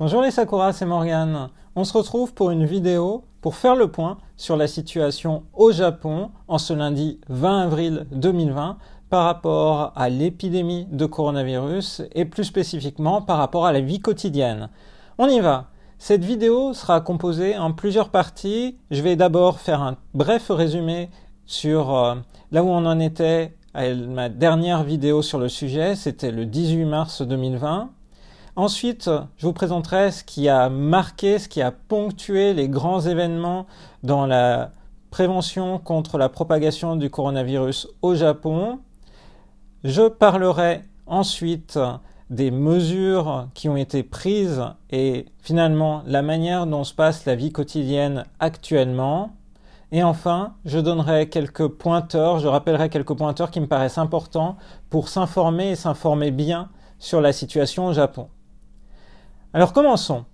Bonjour les Sakura, c'est Morgane. On se retrouve pour une vidéo pour faire le point sur la situation au Japon en ce lundi 20 avril 2020 par rapport à l'épidémie de coronavirus et plus spécifiquement par rapport à la vie quotidienne. On y va. Cette vidéo sera composée en plusieurs parties. Je vais d'abord faire un bref résumé sur euh, là où on en était à ma dernière vidéo sur le sujet, c'était le 18 mars 2020. Ensuite, je vous présenterai ce qui a marqué, ce qui a ponctué les grands événements dans la prévention contre la propagation du coronavirus au Japon. Je parlerai ensuite des mesures qui ont été prises et finalement la manière dont se passe la vie quotidienne actuellement. Et enfin, je donnerai quelques pointeurs, je rappellerai quelques pointeurs qui me paraissent importants pour s'informer et s'informer bien sur la situation au Japon. Alors commençons.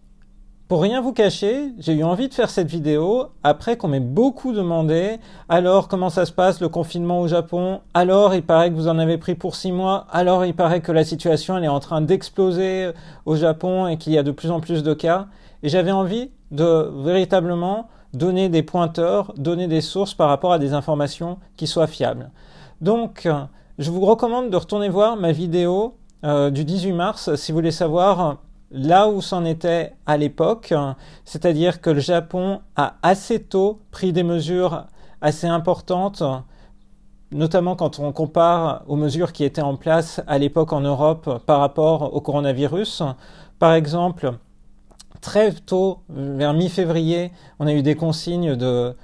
Pour rien vous cacher, j'ai eu envie de faire cette vidéo après qu'on m'ait beaucoup demandé alors comment ça se passe le confinement au Japon, alors il paraît que vous en avez pris pour six mois, alors il paraît que la situation elle est en train d'exploser euh, au Japon et qu'il y a de plus en plus de cas. Et j'avais envie de véritablement donner des pointeurs, donner des sources par rapport à des informations qui soient fiables. Donc euh, je vous recommande de retourner voir ma vidéo euh, du 18 mars si vous voulez savoir là où c'en était à l'époque, c'est-à-dire que le Japon a assez tôt pris des mesures assez importantes, notamment quand on compare aux mesures qui étaient en place à l'époque en Europe par rapport au coronavirus. Par exemple, très tôt, vers mi-février, on a eu des consignes de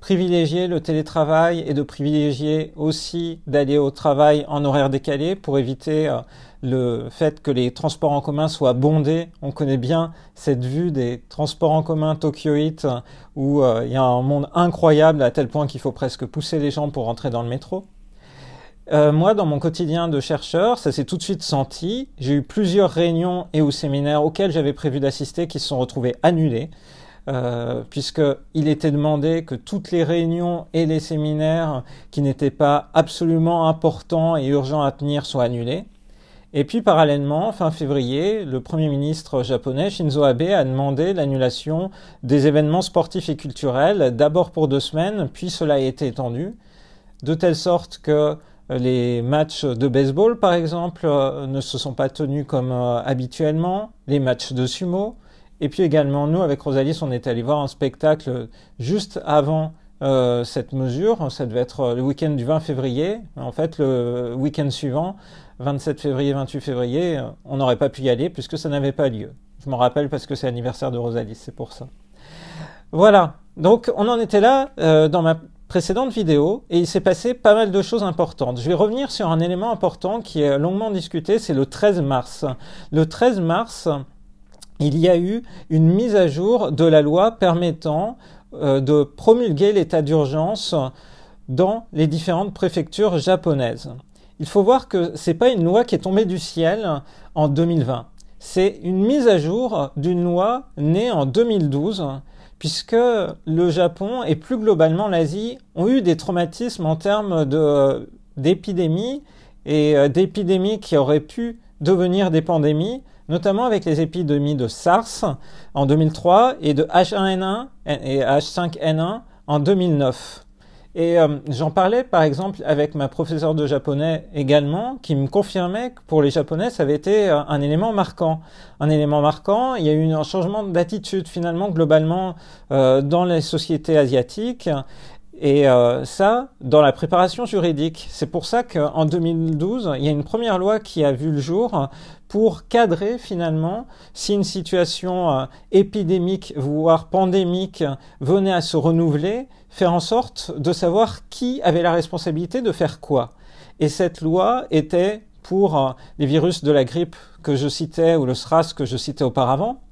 privilégier le télétravail et de privilégier aussi d'aller au travail en horaire décalé pour éviter euh, le fait que les transports en commun soient bondés. On connaît bien cette vue des transports en commun tokyoïtes euh, où euh, il y a un monde incroyable à tel point qu'il faut presque pousser les gens pour rentrer dans le métro. moi, dans mon quotidien de chercheur, ça s'est tout de suite senti. J'ai eu plusieurs réunions et ou séminaires auxquels j'avais prévu d'assister qui se sont retrouvés annulés euh, puisqu'il était demandé que toutes les réunions et les séminaires qui n'étaient pas absolument importants et urgents à tenir soient annulés. Et puis parallèlement, fin février, le Premier ministre japonais Shinzo Abe a demandé l'annulation des événements sportifs et culturels, d'abord pour deux semaines, puis cela a été étendu, de telle sorte que euh, les matchs de baseball, par exemple, euh, ne se sont pas tenus comme habituellement, les matchs de sumo, et puis également, nous, avec Rosalie, on est allé voir un spectacle juste avant euh, cette mesure. Ça devait être euh, le week-end du 20 février. En fait, le week-end suivant, 27 février, 28 février, euh, on n'aurait pas pu y aller puisque ça n'avait pas lieu. Je m'en rappelle parce que c'est l'anniversaire de Rosalie, c'est pour ça. Voilà. Donc, on en était là dans ma précédente vidéo et il s'est passé pas mal de choses importantes. Je vais revenir sur un élément important qui est longuement discuté, c'est le 13 mars. Le 13 mars, il y a eu une mise à jour de la loi permettant euh, de promulguer l'état d'urgence dans les différentes préfectures japonaises. Il faut voir que ce n'est pas une loi qui est tombée du ciel en 2020. C'est une mise à jour d'une loi née en 2012, puisque le Japon et plus globalement l'Asie ont eu des traumatismes en termes d'épidémies et euh, d'épidémies qui auraient pu devenir des pandémies notamment avec les épidémies de SARS en 2003 et de H1N1 et H5N1 en 2009. Et euh, j'en parlais par exemple avec ma professeure de japonais également, qui me confirmait que pour les japonais, ça avait été euh, un élément marquant. Un élément marquant, il y a eu un changement d'attitude finalement globalement euh, dans les sociétés asiatiques. Et euh, ça, dans la préparation juridique, c'est pour ça qu'en 2012, il y a une première loi qui a vu le jour pour cadrer finalement si une situation euh, épidémique, voire pandémique, venait à se renouveler, faire en sorte de savoir qui avait la responsabilité de faire quoi. Et cette loi était pour euh, les virus de la grippe que je citais ou le SRAS que je citais auparavant.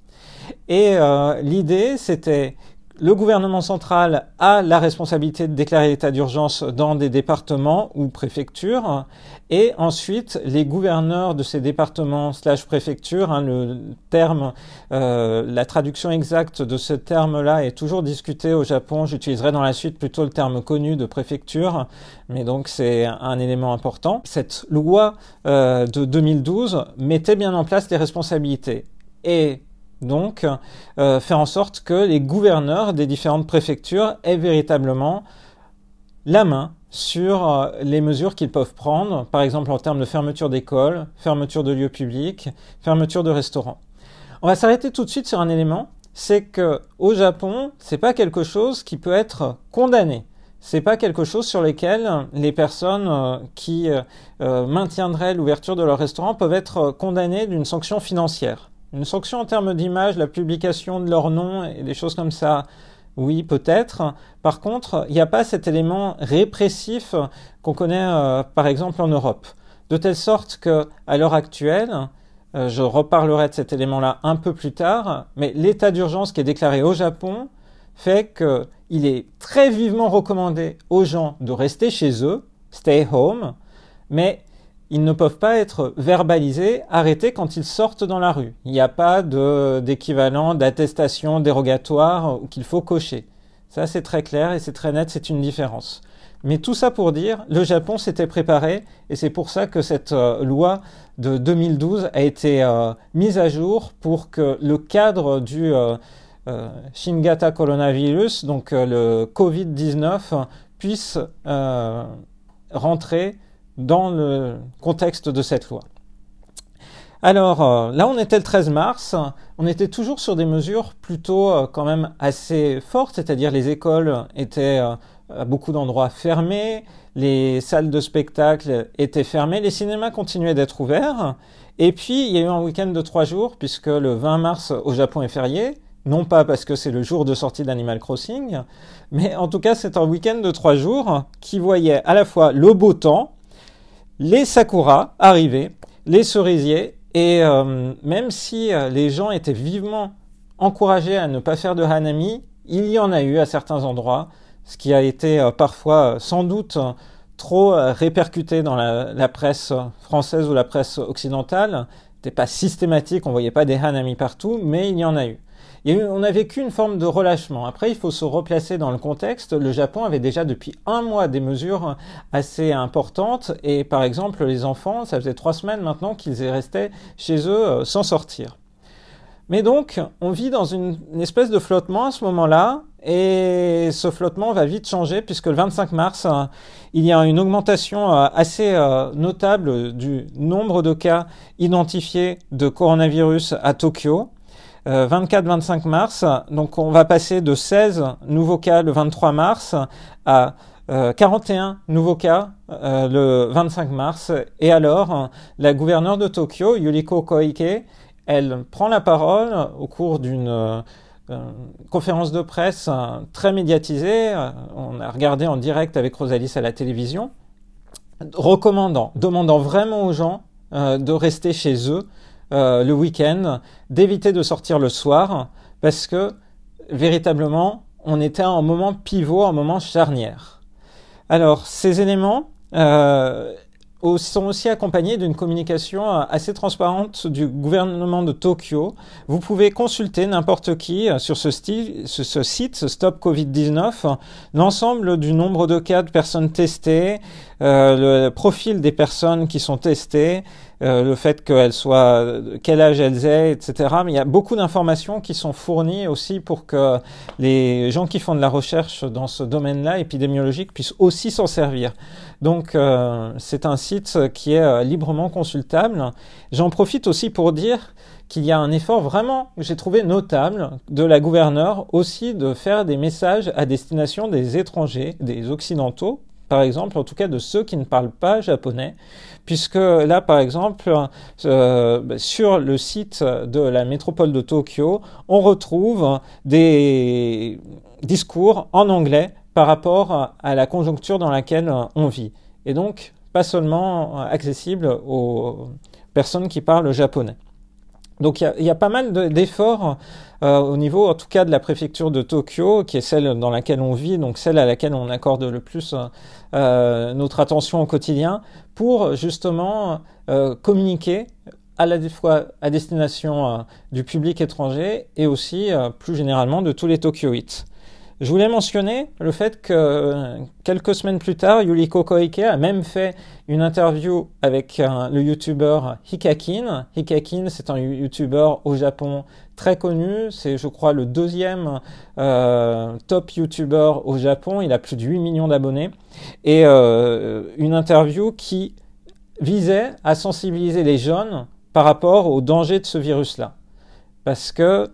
Et l'idée, c'était le gouvernement central a la responsabilité de déclarer l'état d'urgence dans des départements ou préfectures, et ensuite les gouverneurs de ces départements slash préfectures, hein, le terme, euh, la traduction exacte de ce terme-là est toujours discutée au Japon. J'utiliserai dans la suite plutôt le terme connu de préfecture, mais donc c'est un élément important. Cette loi euh, de 2012 mettait bien en place les responsabilités et donc euh, faire en sorte que les gouverneurs des différentes préfectures aient véritablement la main sur euh, les mesures qu'ils peuvent prendre, par exemple en termes de fermeture d'écoles, fermeture de lieux publics, fermeture de restaurants. On va s'arrêter tout de suite sur un élément, c'est que au Japon, c'est pas quelque chose qui peut être condamné. C'est pas quelque chose sur lequel les personnes euh, qui maintiendraient l'ouverture de leur restaurant peuvent être condamnées d'une sanction financière. Une sanction en termes d'image, la publication de leur nom et des choses comme ça, oui, peut-être. Par contre, il n'y a pas cet élément répressif qu'on connaît euh, par exemple en Europe. De telle sorte que, à l'heure actuelle, euh, je reparlerai de cet élément-là un peu plus tard, mais l'état d'urgence qui est déclaré au Japon fait qu'il est très vivement recommandé aux gens de rester chez eux, stay home, mais ils ne peuvent pas être verbalisés, arrêtés quand ils sortent dans la rue. Il n'y a pas d'équivalent d'attestation dérogatoire qu'il faut cocher. Ça, c'est très clair et c'est très net, c'est une différence. Mais tout ça pour dire, le Japon s'était préparé et c'est pour ça que cette euh, loi de 2012 a été euh, mise à jour pour que le cadre du euh, Shingata coronavirus, donc le Covid-19, puisse rentrer dans le contexte de cette loi. Alors euh, là, on était le 13 mars, on était toujours sur des mesures plutôt euh, quand même assez fortes, c'est-à-dire les écoles étaient euh, à beaucoup d'endroits fermées, les salles de spectacle étaient fermées, les cinémas continuaient d'être ouverts, et puis il y a eu un week-end de trois jours, puisque le 20 mars au Japon est férié, non pas parce que c'est le jour de sortie d'Animal Crossing, mais en tout cas c'est un week-end de trois jours qui voyait à la fois le beau temps, les sakuras arrivaient, les cerisiers, et euh, même si euh, les gens étaient vivement encouragés à ne pas faire de hanami, il y en a eu à certains endroits, ce qui a été euh, parfois sans doute trop répercuté dans la, presse française ou la presse occidentale. C'était pas systématique, on voyait pas des hanami partout, mais il y en a eu on a vécu une forme de relâchement. Après, il faut se replacer dans le contexte. Le Japon avait déjà depuis un mois des mesures assez importantes et par exemple les enfants, ça faisait trois semaines maintenant qu'ils restaient chez eux euh, sans sortir. Mais donc, on vit dans une, une espèce de flottement à ce moment-là, et ce flottement va vite changer puisque le 25 mars, il y a une augmentation euh, assez euh, notable du nombre de cas identifiés de coronavirus à Tokyo. 24-25 euh, mars. Donc on va passer de 16 nouveaux cas le 23 mars à 41 euh, nouveaux cas euh, le 25 mars. Et alors, la gouverneure de Tokyo, Yuriko Koike, elle prend la parole au cours d'une conférence de presse très médiatisée. On a regardé en direct avec Rosalis à la télévision, recommandant, demandant vraiment aux gens de rester chez eux euh, le week-end, d'éviter de sortir le soir, parce que véritablement, on était en un moment pivot, en un moment charnière. Alors, ces éléments euh, sont aussi accompagnés d'une communication euh, assez transparente du gouvernement de Tokyo. Vous pouvez consulter n'importe qui sur ce, ce site Stop Covid-19 l'ensemble du nombre de cas de personnes testées, le profil des personnes qui sont testées, euh, le fait qu'elles soient, quel âge elles aient, etc. Mais il y a beaucoup d'informations qui sont fournies aussi pour que les gens qui font de la recherche dans ce domaine-là, épidémiologique, puissent aussi s'en servir. Donc euh, c'est un site qui est euh, librement consultable. J'en profite aussi pour dire qu'il y a un effort vraiment que j'ai trouvé notable de la gouverneure aussi de faire des messages à destination des étrangers, des occidentaux, par exemple, en tout cas de ceux qui ne parlent pas japonais, puisque là, par exemple, euh, sur le site de la métropole de Tokyo, on retrouve des discours en anglais par rapport à la conjoncture dans laquelle on vit. Et donc, pas seulement accessible aux personnes qui parlent japonais. Donc il y, a pas mal d'efforts euh, au niveau en tout cas de la préfecture de Tokyo, qui est celle dans laquelle on vit, donc celle à laquelle on accorde le plus euh, euh, notre attention au quotidien, pour justement communiquer à la fois à destination du public étranger et aussi plus généralement de tous les Tokyoïtes. Je voulais mentionner le fait que quelques semaines plus tard, Yuriko Koike a même fait une interview avec euh, le youtubeur Hikakin. Hikakin, c'est un youtubeur au Japon très connu. C'est, je crois, le deuxième euh, top youtubeur au Japon. Il a plus de 8 millions d'abonnés. Et euh, une interview qui visait à sensibiliser les jeunes par rapport au danger de ce virus-là. Parce que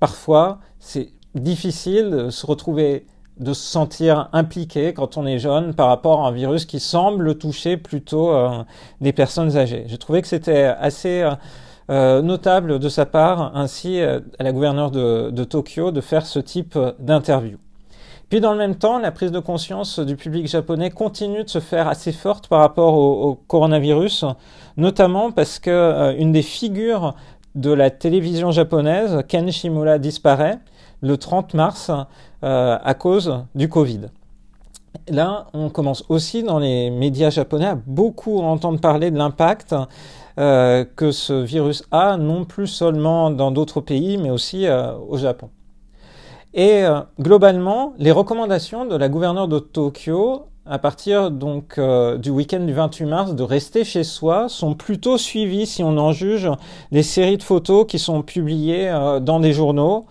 parfois, c'est difficile de se retrouver, de se sentir impliqué quand on est jeune par rapport à un virus qui semble toucher plutôt euh, des personnes âgées. J'ai trouvé que c'était assez euh, euh, notable de sa part, ainsi à la gouverneure de, Tokyo, de faire ce type d'interview. Puis dans le même temps, la prise de conscience du public japonais continue de se faire assez forte par rapport au, coronavirus, notamment parce que des figures de la télévision japonaise, Ken Shimura, disparaît le 30 mars euh, à cause du Covid. Là, on commence aussi dans les médias japonais à beaucoup entendre parler de l'impact euh, que ce virus a, non plus seulement dans d'autres pays, mais aussi euh, au Japon. Et globalement, les recommandations de la gouverneure de Tokyo à partir donc du week-end du 28 mars de rester chez soi sont plutôt suivies, si on en juge les séries de photos qui sont publiées dans des journaux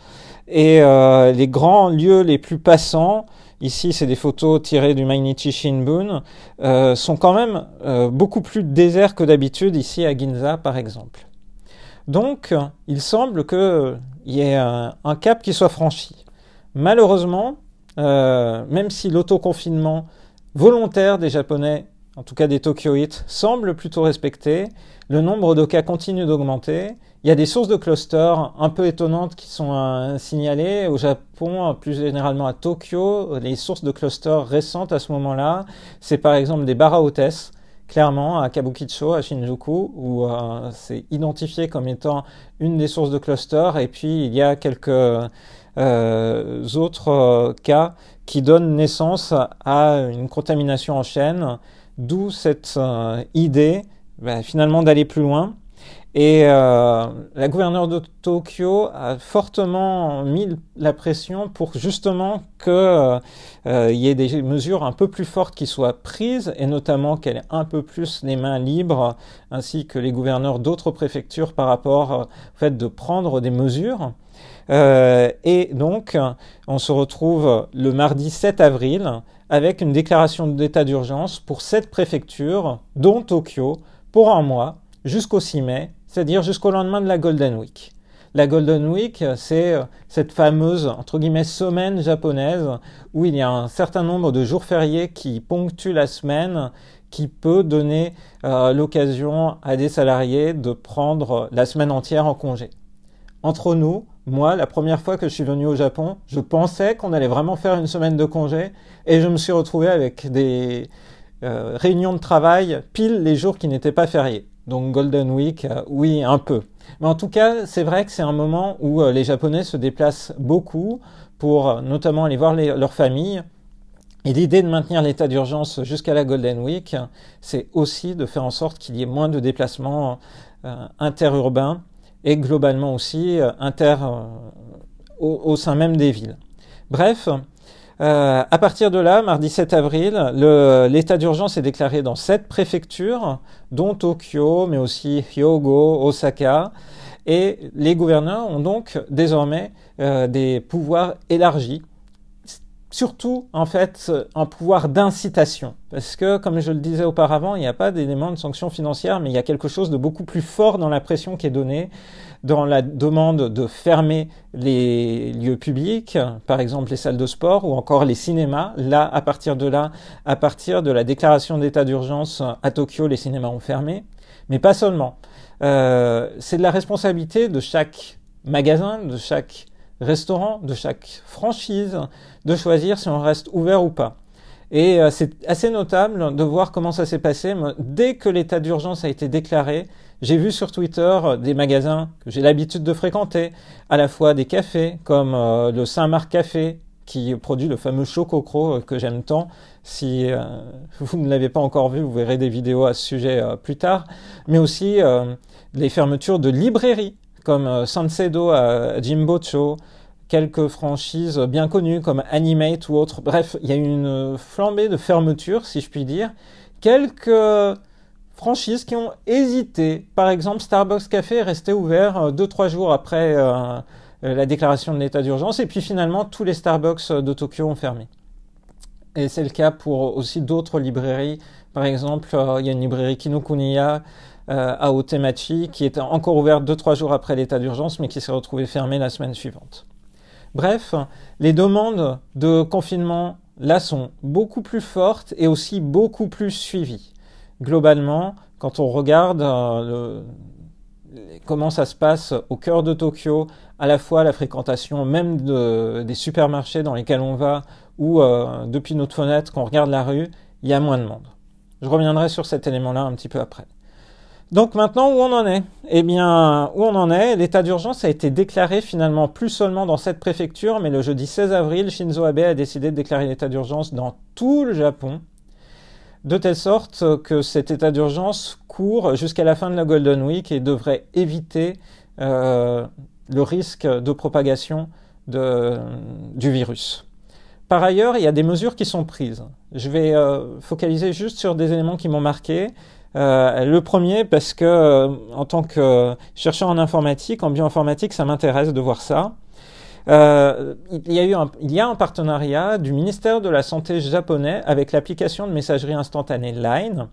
et euh, les grands lieux les plus passants, ici c'est des photos tirées du Mainichi Shinbun, euh, sont quand même euh, beaucoup plus déserts que d'habitude ici à Ginza par exemple. Donc il semble qu'il y ait un, cap qui soit franchi. Malheureusement, même si l'autoconfinement volontaire des Japonais, en tout cas des Tokyoites, semble plutôt respecté, le nombre de cas continue d'augmenter il y a des sources de clusters un peu étonnantes qui sont euh, signalées au Japon, plus généralement à Tokyo. Les sources de clusters récentes à ce moment-là, c'est par exemple des bars clairement à Kabukicho, à Shinjuku, où euh, c'est identifié comme étant une des sources de clusters. Et puis il y a quelques euh, autres cas qui donnent naissance à une contamination en chaîne, d'où cette idée bah, finalement d'aller plus loin et euh, la gouverneure de Tokyo a fortement mis la pression pour justement qu'il euh, euh, y ait des mesures un peu plus fortes qui soient prises, et notamment qu'elle ait un peu plus les mains libres, ainsi que les gouverneurs d'autres préfectures par rapport au fait de prendre des mesures. et donc, on se retrouve le mardi 7 avril avec une déclaration d'état d'urgence pour cette préfecture, dont Tokyo, pour un mois jusqu'au 6 mai c'est-à-dire jusqu'au lendemain de la Golden Week. La Golden Week, c'est euh, cette fameuse, entre guillemets, semaine japonaise où il y a un certain nombre de jours fériés qui ponctuent la semaine, qui peut donner euh, l'occasion à des salariés de prendre la semaine entière en congé. Entre nous, moi, la première fois que je suis venu au Japon, je pensais qu'on allait vraiment faire une semaine de congé et je me suis retrouvé avec des euh, réunions de travail pile les jours qui n'étaient pas fériés. Donc Golden Week, euh, oui, un peu. Mais en tout cas, c'est vrai que c'est un moment où euh, les Japonais se déplacent beaucoup pour euh, notamment aller voir leurs familles. Et l'idée de maintenir l'état d'urgence jusqu'à la Golden Week, c'est aussi de faire en sorte qu'il y ait moins de déplacements interurbains et globalement aussi inter au sein même des villes. Bref, euh, à partir de là, mardi 7 avril, l'état d'urgence est déclaré dans sept préfectures, dont Tokyo, mais aussi Hyogo, Osaka. Et les gouverneurs ont donc désormais euh, des pouvoirs élargis surtout en fait un pouvoir d'incitation. Parce que, comme je le disais auparavant, il n'y a pas d'élément de sanction financière, mais il y a quelque chose de beaucoup plus fort dans la pression qui est donnée, dans la demande de fermer les lieux publics, par exemple les salles de sport ou encore les cinémas. Là, à partir de là, à partir de la déclaration d'état d'urgence à Tokyo, les cinémas ont fermé. Mais pas seulement. Euh, c'est de la responsabilité de chaque magasin, de chaque restaurant, de chaque franchise, de choisir si on reste ouvert ou pas. Et euh, c'est assez notable de voir comment ça s'est passé. Dès que l'état d'urgence a été déclaré, j'ai vu sur Twitter euh, des magasins que j'ai l'habitude de fréquenter, à la fois des cafés comme euh, le Saint-Marc Café qui produit le fameux chococro que j'aime tant. Si vous ne l'avez pas encore vu, vous verrez des vidéos à ce sujet plus tard. Mais aussi les fermetures de librairies comme euh, Sansedo à Jimbocho, quelques franchises bien connues comme Animate ou autres. Bref, il y a eu une flambée de fermetures, si je puis dire. Quelques franchises qui ont hésité. Par exemple, Starbucks Café est resté ouvert 2-3 euh, jours après euh, la déclaration de l'état d'urgence, et puis finalement, tous les Starbucks de Tokyo ont fermé. Et c'est le cas pour aussi d'autres librairies. Par exemple, il y a une librairie Kinokuniya euh, à Otemachi, qui était encore ouverte 2-3 jours après l'état d'urgence, mais qui s'est retrouvé fermée la semaine suivante. Bref, les demandes de confinement, là, sont beaucoup plus fortes et aussi beaucoup plus suivies. Globalement, quand on regarde euh, comment ça se passe au cœur de Tokyo, à la fois la fréquentation même des supermarchés dans lesquels on va, ou euh, depuis notre fenêtre, qu'on regarde la rue, il y a moins de monde. Je reviendrai sur cet élément-là un petit peu après. Donc maintenant, où on en est Eh bien, où on en est L'état d'urgence a été déclaré finalement plus seulement dans cette préfecture, mais le jeudi 16 avril, Shinzo Abe a décidé de déclarer l'état d'urgence dans tout le Japon, de telle sorte que cet état d'urgence court jusqu'à la fin de la Golden Week et devrait éviter euh, le risque de propagation du virus. Par ailleurs, il y a des mesures qui sont prises. Je vais euh, focaliser juste sur des éléments qui m'ont marqué euh, le premier, parce que euh, en tant que chercheur en informatique, en bioinformatique, ça m'intéresse de voir ça. Euh, il, y a eu un, il y a un partenariat du ministère de la Santé japonais avec l'application de messagerie instantanée Line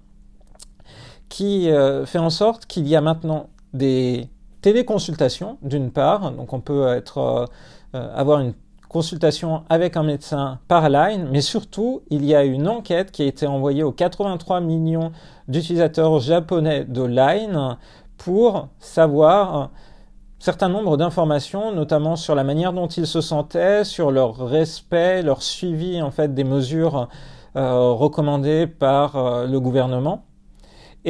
qui fait en sorte qu'il y a maintenant des téléconsultations d'une part, donc on peut être, avoir une consultation avec un médecin par line, mais surtout, il y a une enquête qui a été envoyée aux 83 millions d'utilisateurs japonais de line pour savoir certain nombre d'informations, notamment sur la manière dont ils se sentaient, sur leur respect, leur suivi en fait des mesures euh, recommandées par euh, le gouvernement.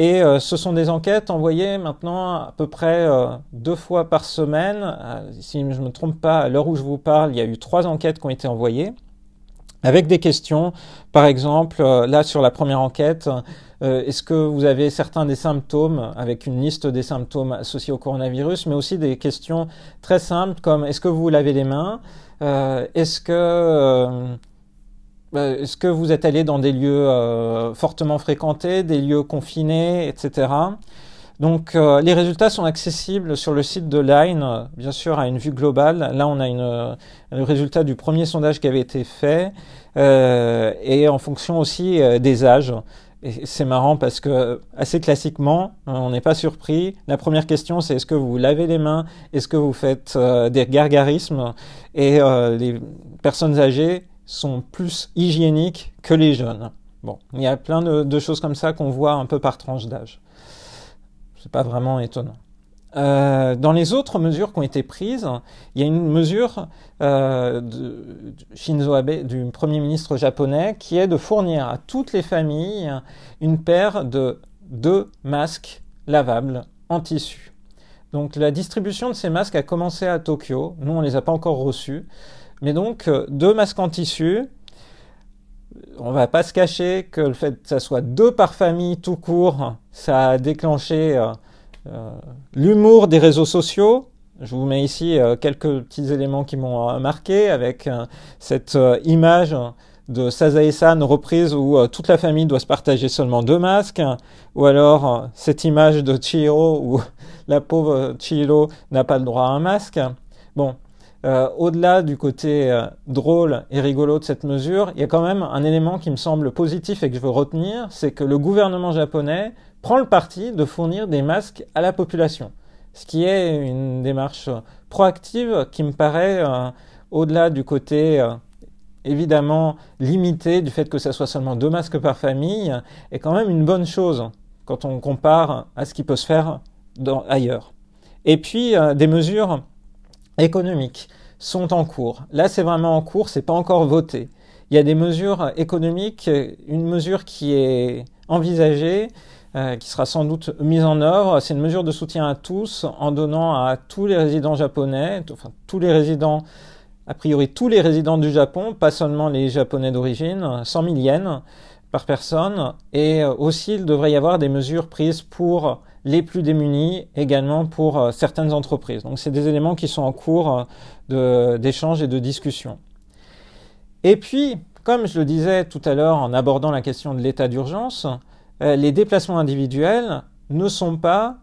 Et euh, ce sont des enquêtes envoyées maintenant à peu près euh, deux fois par semaine. Euh, si je ne me trompe pas, à l'heure où je vous parle, il y a eu trois enquêtes qui ont été envoyées avec des questions. Par exemple, là sur la première enquête, est-ce que vous avez certains des symptômes avec une liste des symptômes associés au coronavirus, mais aussi des questions très simples comme est-ce que vous lavez les mains, est-ce que ben, est-ce que vous êtes allé dans des lieux euh, fortement fréquentés, des lieux confinés, etc. Donc euh, les résultats sont accessibles sur le site de Line, bien sûr à une vue globale. Là on a le résultat du premier sondage qui avait été fait euh, et en fonction aussi des âges. Et c'est marrant parce que assez classiquement, on n'est pas surpris. La première question, c'est est-ce que vous lavez les mains Est-ce que vous faites des gargarismes Et les personnes âgées sont plus hygiéniques que les jeunes. Bon, il y a plein de, choses comme ça qu'on voit un peu par tranche d'âge. C'est pas vraiment étonnant. Euh, dans les autres mesures qui ont été prises, il y a une mesure euh, de Shinzo Abe, du Premier ministre japonais, qui est de fournir à toutes les familles une paire de deux masques lavables en tissu. Donc la distribution de ces masques a commencé à Tokyo. Nous, on ne les a pas encore reçus. Mais donc, euh, deux masques en tissu, on ne va pas se cacher que le fait que ça soit deux par famille tout court, ça a déclenché euh, euh, l'humour des réseaux sociaux. Je vous mets ici quelques petits éléments qui m'ont marqué avec cette image de sazae reprise où toute la famille doit se partager seulement deux masques, ou alors cette image de Chihiro où la pauvre Chihiro n'a pas le droit à un masque. Bon, euh, au-delà du côté euh, drôle et rigolo de cette mesure, il y a quand même un élément qui me semble positif et que je veux retenir, c'est que le gouvernement japonais prend le parti de fournir des masques à la population, ce qui est une démarche euh, proactive qui me paraît, au-delà du côté évidemment limité du fait que ça soit seulement deux masques par famille, est quand même une bonne chose quand on compare à ce qui peut se faire ailleurs. Et puis des mesures économiques sont en cours. Là, c'est vraiment en cours, c'est pas encore voté. Il y a des mesures économiques, euh, une mesure qui est envisagée, euh, qui sera sans doute mise en œuvre, c'est une mesure de soutien à tous en donnant à tous les résidents japonais, enfin tous les résidents, a priori tous les résidents du Japon, pas seulement les japonais d'origine, 100 000 yens par personne, et euh, aussi il devrait y avoir des mesures prises pour les plus démunis également pour euh, certaines entreprises. Donc c'est des éléments qui sont en cours euh, d'échange et de discussion. Et puis, comme je le disais tout à l'heure en abordant la question de l'état d'urgence, euh, les déplacements individuels ne sont pas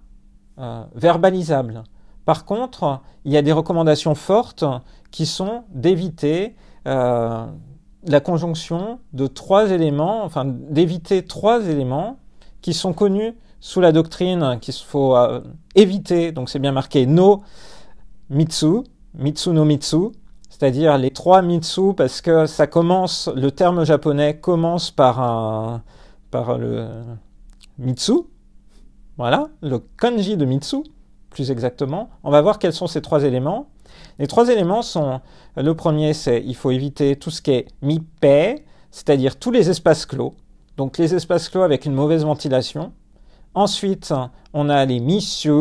verbalisables. Par contre, il y a des recommandations fortes qui sont d'éviter la conjonction de trois éléments, enfin d'éviter trois éléments qui sont connus sous la doctrine qu'il faut euh, éviter. Donc c'est bien marqué no mitsu, mitsu no mitsu, c'est-à-dire les trois mitsu parce que ça commence, le terme japonais commence par un, par le mitsu. Voilà, le kanji de mitsu, plus exactement. On va voir quels sont ces trois éléments. Les trois éléments sont, le premier c'est il faut éviter tout ce qui est mi paix c'est-à-dire tous les espaces clos donc les espaces clos avec une mauvaise ventilation. Ensuite, on a les missu,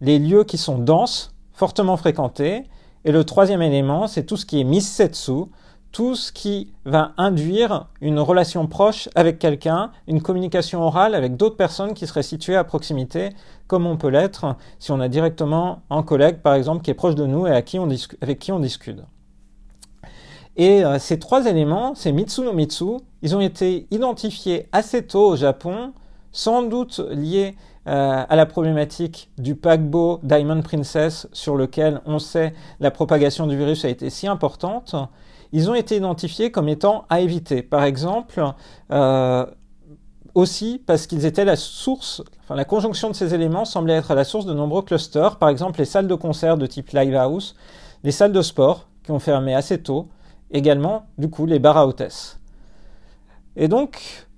les lieux qui sont denses, fortement fréquentés. Et le troisième élément, c'est tout ce qui est missetsu, tout ce qui va induire une relation proche avec quelqu'un, une communication orale avec d'autres personnes qui seraient situées à proximité, comme on peut l'être si on a directement un collègue, par exemple, qui est proche de nous et avec qui on discute. Et euh, ces trois éléments, c'est Mitsu no Mitsu, ils ont été identifiés assez tôt au Japon, sans doute liés euh, à la problématique du paquebot Diamond Princess sur lequel on sait la propagation du virus a été si importante, ils ont été identifiés comme étant à éviter. Par exemple, euh, aussi parce qu'ils étaient la source, enfin la conjonction de ces éléments semblait être la source de nombreux clusters, par exemple les salles de concert de type live house, les salles de sport qui ont fermé assez tôt, également du coup les bars à hôtesses. Et donc,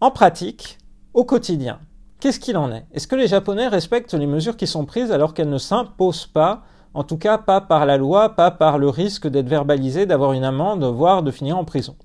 en pratique, au quotidien, qu'est-ce qu'il en est Est-ce que les Japonais respectent les mesures qui sont prises alors qu'elles ne s'imposent pas en tout cas, pas par la loi, pas par le risque d'être verbalisé, d'avoir une amende, voire de finir en prison.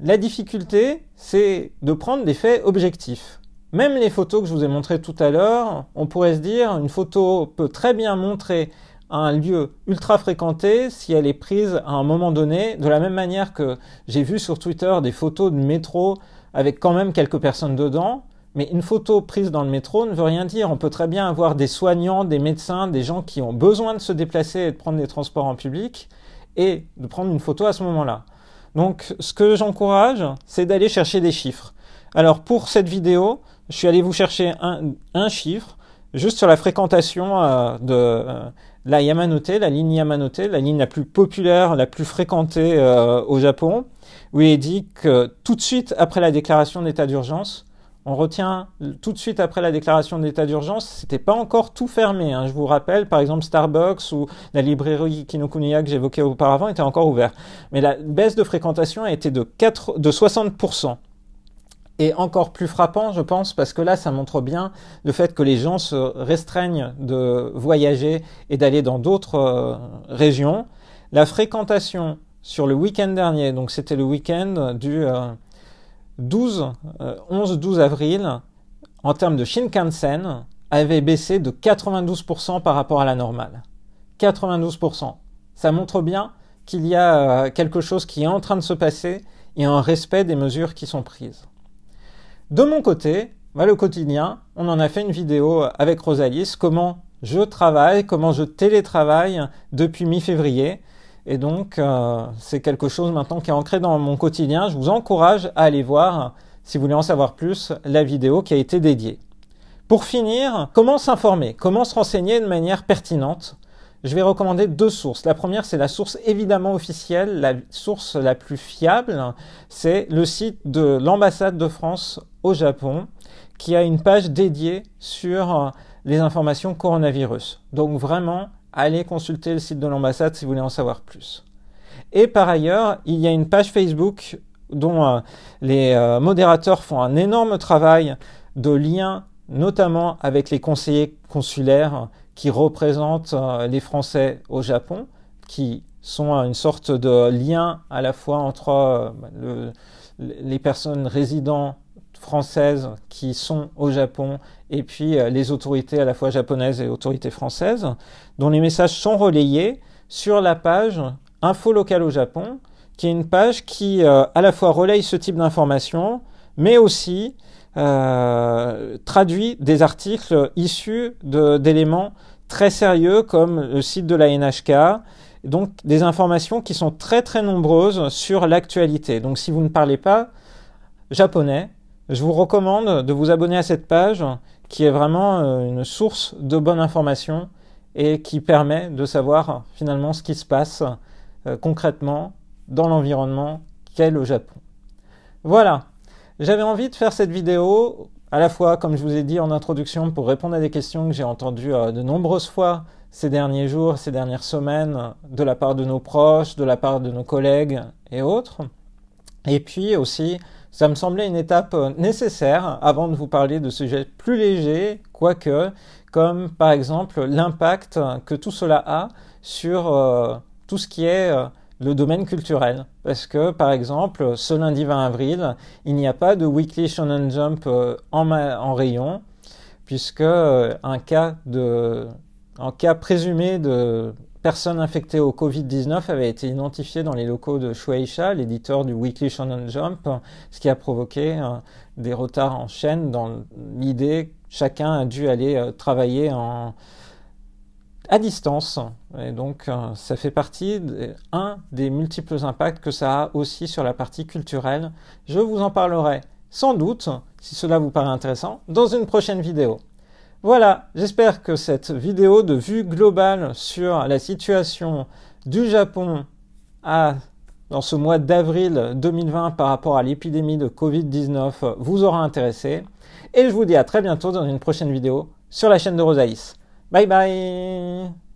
La difficulté, c'est de prendre des faits objectifs. Même les photos que je vous ai montrées tout à l'heure, on pourrait se dire, une photo peut très bien montrer un lieu ultra fréquenté si elle est prise à un moment donné, de la même manière que j'ai vu sur Twitter des photos de métro avec quand même quelques personnes dedans, mais une photo prise dans le métro ne veut rien dire. On peut très bien avoir des soignants, des médecins, des gens qui ont besoin de se déplacer et de prendre des transports en public et de prendre une photo à ce moment-là. Donc ce que j'encourage, c'est d'aller chercher des chiffres. Alors pour cette vidéo, je suis allé vous chercher un, un chiffre juste sur la fréquentation euh, de, euh, la Yamanote, la ligne Yamanote, la ligne la plus populaire, la plus fréquentée euh, au Japon, où il est dit que tout de suite après la déclaration d'état d'urgence, on retient tout de suite après la déclaration d'état d'urgence, c'était pas encore tout fermé. Hein. Je vous rappelle, par exemple, Starbucks ou la librairie Kinokuniya que j'évoquais auparavant était encore ouverte. Mais la baisse de fréquentation a été de 60%. Et encore plus frappant, je pense, parce que là, ça montre bien le fait que les gens se restreignent de voyager et d'aller dans d'autres euh, régions. La fréquentation sur le week-end dernier, donc c'était le week-end du 11-12 euh, euh, avril, en termes de Shinkansen, avait baissé de 92% par rapport à la normale. 92%. Ça montre bien qu'il y a quelque chose qui est en train de se passer et un respect des mesures qui sont prises. De mon côté, bah, le quotidien, on en a fait une vidéo avec Rosalys, comment je travaille, comment je télétravaille depuis mi-février. Et donc, euh, c'est quelque chose maintenant qui est ancré dans mon quotidien. Je vous encourage à aller voir, si vous voulez en savoir plus, la vidéo qui a été dédiée. Pour finir, comment s'informer Comment se renseigner de manière pertinente je vais recommander deux sources. La première, c'est la source évidemment officielle, la source la plus fiable, c'est le site de l'ambassade de France au Japon, qui a une page dédiée sur les informations coronavirus. Donc vraiment, allez consulter le site de l'ambassade si vous voulez en savoir plus. Et par ailleurs, il y a une page Facebook dont euh, les euh, modérateurs font un énorme travail de lien, notamment avec les conseillers consulaires qui représentent euh, les Français au Japon, qui sont une sorte de lien à la fois entre euh, les personnes résidant françaises qui sont au Japon et puis euh, les autorités à la fois japonaises et autorités françaises, dont les messages sont relayés sur la page Info locale au Japon, qui est une page qui à la fois relaye ce type d'informations, mais aussi euh, traduit des articles issus d'éléments très sérieux comme le site de la NHK, donc des informations qui sont très très nombreuses sur l'actualité. Donc si vous ne parlez pas japonais, je vous recommande de vous abonner à cette page qui est vraiment euh, une source de bonnes informations et qui permet de savoir finalement ce qui se passe euh, concrètement dans l'environnement qu'est le Japon. Voilà, j'avais envie de faire cette vidéo à la fois, comme je vous ai dit en introduction, pour répondre à des questions que j'ai entendues euh, de nombreuses fois ces derniers jours, ces dernières semaines, de la part de nos proches, de la part de nos collègues et autres. Et puis aussi, ça me semblait une étape euh, nécessaire avant de vous parler de sujets plus légers, quoique, comme par exemple l'impact que tout cela a sur euh, tout ce qui est le domaine culturel. Parce que, par exemple, ce lundi 20 avril, il n'y a pas de Weekly Shonen Jump euh, en, rayon, puisque euh, un cas, de, un cas présumé de personnes infectées au Covid-19 avait été identifié dans les locaux de Shueisha, l'éditeur du Weekly Shonen Jump, ce qui a provoqué euh, des retards en chaîne dans l'idée chacun a dû aller travailler en distance. Et donc, euh, ça fait partie d'un des multiples impacts que ça a aussi sur la partie culturelle. Je vous en parlerai sans doute, si cela vous paraît intéressant, dans une prochaine vidéo. Voilà, j'espère que cette vidéo de vue globale sur la situation du Japon à, dans ce mois d'avril 2020 par rapport à l'épidémie de Covid-19 vous aura intéressé. Et je vous dis à très bientôt dans une prochaine vidéo sur la chaîne de Rosaïs. バイバイ